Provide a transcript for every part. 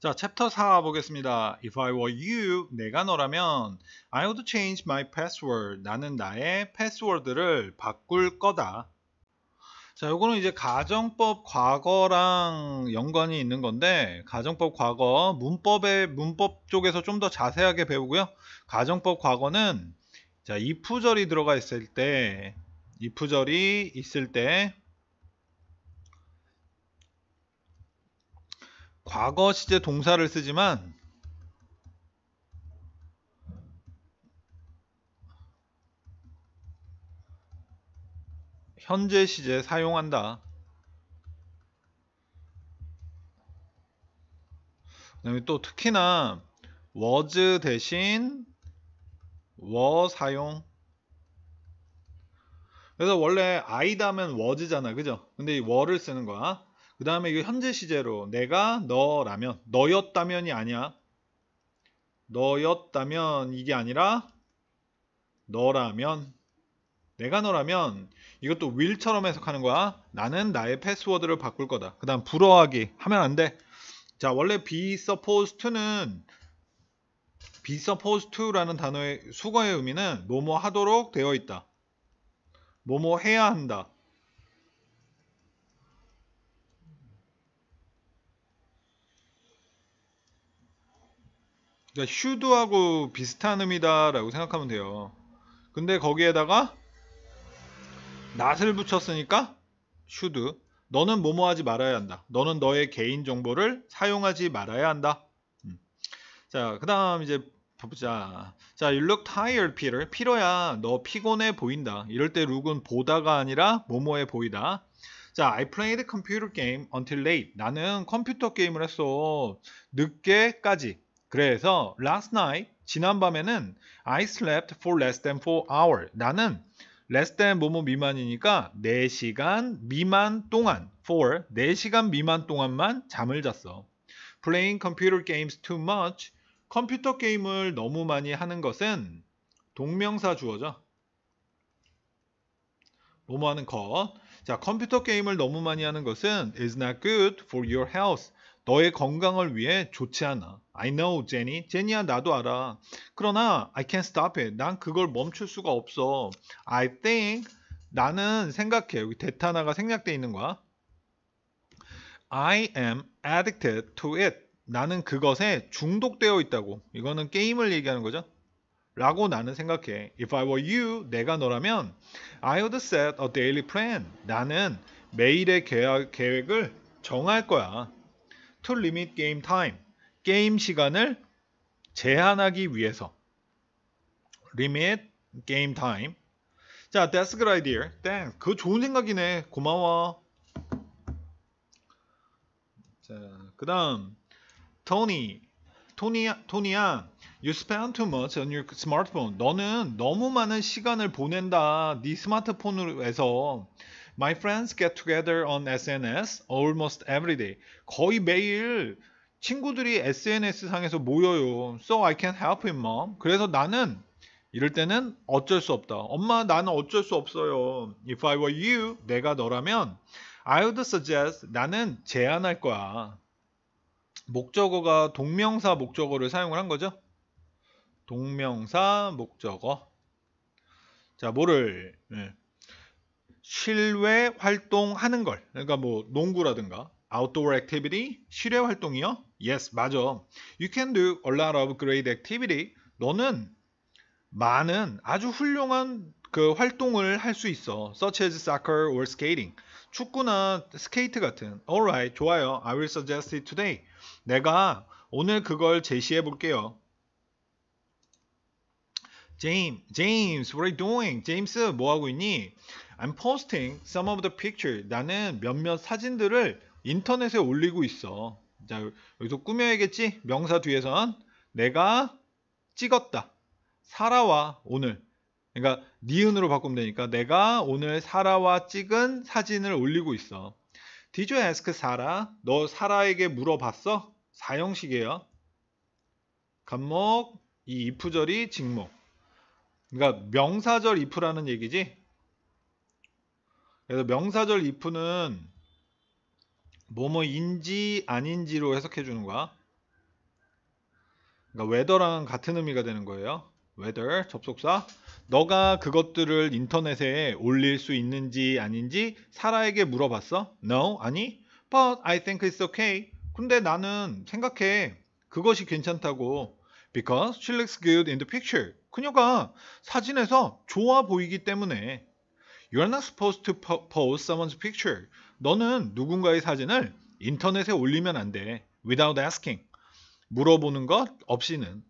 자, 챕터 4 보겠습니다. If I were you, 내가 너라면 I would change my password. 나는 나의 패스워드를 바꿀 거다. 자, 요거는 이제 가정법 과거랑 연관이 있는 건데 가정법 과거 문법의 문법 쪽에서 좀 더 자세하게 배우고요. 가정법 과거는 자, 이프절이 들어가 있을 때 이프절이 있을 때 과거 시제 동사를 쓰지만 현재 시제 사용한다. 그다음에 또 특히나 was 대신 were 사용. 그래서 원래 아이다면 was잖아, 그죠? 근데 이 were를 쓰는 거야. 그 다음에 이거 현재 시제로 내가 너라면 너였다면이 아니야. 너였다면 이게 아니라 너라면 내가 너라면 이것도 will처럼 해석하는 거야. 나는 나의 패스워드를 바꿀 거다. 그 다음 불어하기 하면 안 돼. 자 원래 be supposed to는 be supposed to라는 단어의 수거의 의미는 뭐뭐 하도록 되어 있다. 뭐뭐 해야 한다. 그러니까 슈드하고 비슷한 의미다라고 생각하면 돼요. 근데 거기에다가 낫을 붙였으니까 슈드 너는 뭐뭐 하지 말아야 한다. 너는 너의 개인 정보를 사용하지 말아야 한다. 음. 자, 그다음 이제 보자. 자, you look tired, Peter. 피로야, 너 피곤해 보인다. 이럴 때 룩은 보다가 아니라 뭐뭐해 보이다. 자, I played computer game until late. 나는 컴퓨터 게임을 했어. 늦게까지. 그래서 last night 지난밤에는 I slept for less than 4 hours. 나는 less than 뭐뭐 미만이니까 4시간 미만 동안 for 4시간 미만 동안만 잠을 잤어. playing computer games too much 컴퓨터 게임을 너무 많이 하는 것은 동명사 주어죠. 뭐뭐 하는 것. 자, 컴퓨터 게임을 너무 많이 하는 것은 is not good for your health. 너의 건강을 위해 좋지 않아. I know, Jenny. j e n n y 야 나도 알아. 그러나 I can't stop it. 난 그걸 멈출 수가 없어. I think 나는 생각해. 여기 대타나가 생략돼 있는 거야. I am addicted to it. 나는 그것에 중독되어 있다고. 이거는 게임을 얘기하는 거죠. 라고 나는 생각해. If I were you, 내가 너라면 I would set a daily plan. 나는 매일의 계획, 계획을 정할 거야. to limit game time 게임 시간을 제한하기 위해서 limit game time 자 that's a good idea thanks 그거 좋은 생각이네 고마워 자그 다음 토니 토니야 토니야 you spend too much on your smartphone 너는 너무 많은 시간을 보낸다 네 스마트폰으로에서 My friends get together on SNS almost every day. 거의 매일 친구들이 SNS 상에서 모여요. So I c a n help him, mom. 그래서 나는 이럴 때는 어쩔 수 없다. 엄마, 나는 어쩔 수 없어요. If I were you, 내가 너라면 I would suggest 나는 제안할 거야. 목적어가 동명사 목적어를 사용을 한 거죠. 동명사 목적어. 자, 뭐를 네. 실외 활동하는 걸 그러니까 뭐 농구라든가 outdoor activity 실외 활동이요? yes 맞아 you can do a lot of great activity 너는 많은 아주 훌륭한 그 활동을 할 수 있어 such as soccer or skating 축구나 스케이트 같은 alright 좋아요 I will suggest it today 내가 오늘 그걸 제시해 볼게요 James, James, what are you doing? James, 뭐 하고 있니? I'm posting some of the picture. s 나는 몇몇 사진들을 인터넷에 올리고 있어. 자, 여기서 꾸며야겠지? 명사 뒤에선 내가 찍었다. 살아와 오늘. 그러니까 니은으로 바꾸면 되니까 내가 오늘 살아와 찍은 사진을 올리고 있어. Did you ask 사라? 너 사라에게 물어봤어? 사형식이에요. 간목, 이 if절이 직목. 그러니까 명사절 if라는 얘기지. 그래서 명사절 if는 뭐뭐인지 아닌지로 해석해 주는 거야. 그러니까 whether랑 같은 의미가 되는 거예요. whether 접속사 너가 그것들을 인터넷에 올릴 수 있는지 아닌지 사라에게 물어봤어? No, 아니. But I think it's okay. 근데 나는 생각해. 그것이 괜찮다고. Because she looks good in the picture. 그녀가 사진에서 좋아 보이기 때문에. You're not supposed to post someone's picture. 너는 누군가의 사진을 인터넷에 올리면 안 돼. Without asking. 물어보는 것 없이는.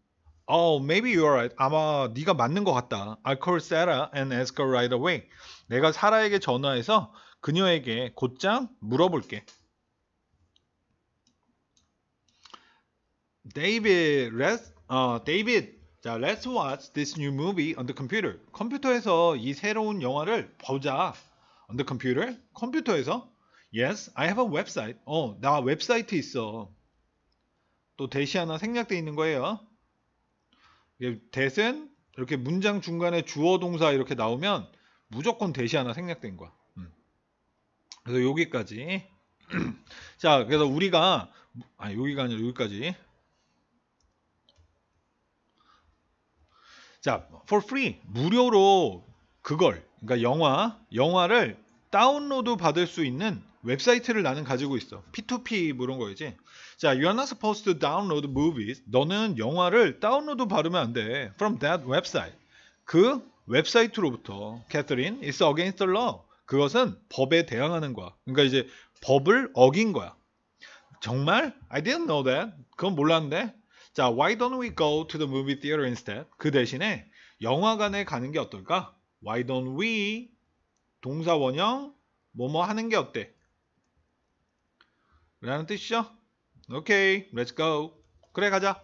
Oh, maybe you're a right. 아마 네가 맞는 것 같다. I'll call Sarah and ask her right away. 내가 사라에게 전화해서 그녀에게 곧장 물어볼게. 데이빗 레 d 어 데이빗 자, let's watch this new movie on the computer. 컴퓨터에서 이 새로운 영화를 보자. on the computer. 컴퓨터에서. Yes, I have a website. 어, 나 웹사이트 있어. 또 대시 하나 생략되어 있는 거예요. 대신 이렇게 문장 중간에 주어 동사 이렇게 나오면 무조건 대시 하나 생략된 거야. 음. 그래서 여기까지. 자, 그래서 우리가 아 여기가 아니라 여기까지. 자, for free 무료로 그걸 그러니까 영화 영화를 다운로드 받을 수 있는 웹사이트를 나는 가지고 있어. P2P 그런 뭐 거이지. 자, you are not supposed to download movies. 너는 영화를 다운로드 받으면 안 돼. From that website. 그 웹사이트로부터 c a 캐 e r is n i against the law. 그것은 법에 대항하는 거야. 그러니까 이제 법을 어긴 거야. 정말? I didn't know that. 그건 몰랐는데. 자, why don't we go to the movie theater instead? 그 대신에 영화관에 가는 게 어떨까? Why don't we 동사 원형 뭐뭐 하는 게 어때? 라는 뜻이죠. 오케이, let's go. 그래 가자.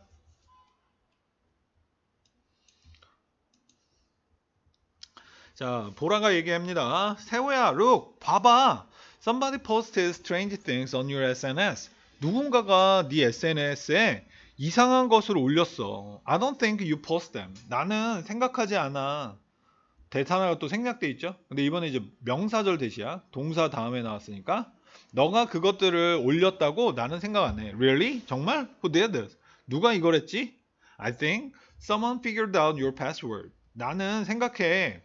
자, 보라가 얘기합니다. 세호야, 룩, 봐봐. Somebody posted strange things on your SNS. 누군가가 네 SNS에 이상한 것을 올렸어. I don't think you post them. 나는 생각하지 않아. 대사나가 또 생략돼 있죠. 근데 이번에 이제 명사절 대시야. 동사 다음에 나왔으니까 너가 그것들을 올렸다고 나는 생각 안 해. Really? 정말? Who did this? 누가 이걸 했지? I think someone figured out your password. 나는 생각해.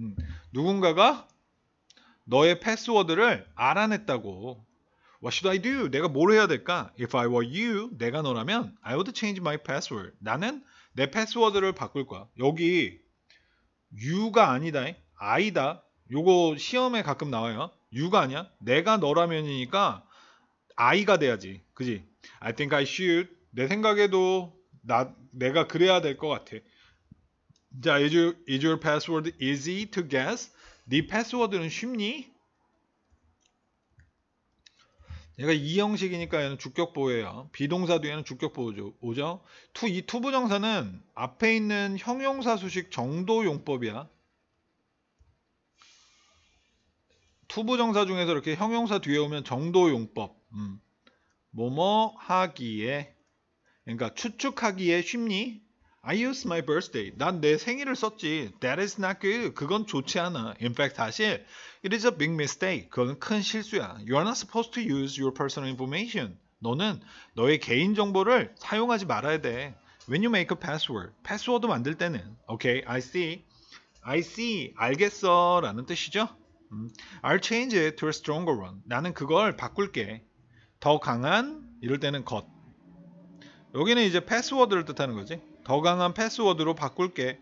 음, 누군가가 너의 패스워드를 알아냈다고. What should I do? 내가 뭘 해야 될까? If I were you, 내가 너라면 I would change my password. 나는 내 패스워드를 바꿀 거야. 여기 you가 아니다. I다. 요거 시험에 가끔 나와요. you가 아니야. 내가 너라면이니까 I가 돼야지. 그지? I think I should. 내 생각에도 나 내가 그래야 될 것 같아. 자, is your, is your password easy to guess? 네 패스워드는 쉽니? 얘가 이 형식이니까 얘는 주격보호예요. 비동사 뒤에는 주격보호죠. 오죠? t 이 t 부정사는 앞에 있는 형용사 수식 정도 용법이야. t 부정사 중에서 이렇게 형용사 뒤에 오면 정도 용법. 음. 뭐뭐 하기에 그러니까 추측하기에 쉽니? I used my birthday. 난 내 생일을 썼지. That is not good. 그건 좋지 않아. In fact, 사실 it is a big mistake. 그건 큰 실수야. You are not supposed to use your personal information. 너는 너의 개인 정보를 사용하지 말아야 돼. When you make a password, 패스워드 만들 때는 okay, I see, I see, 알겠어라는 뜻이죠. I'll change it to a stronger one. 나는 그걸 바꿀게. 더 강한 이럴 때는 것. 여기는 이제 패스워드를 뜻하는 거지. 더 강한 패스워드로 바꿀게.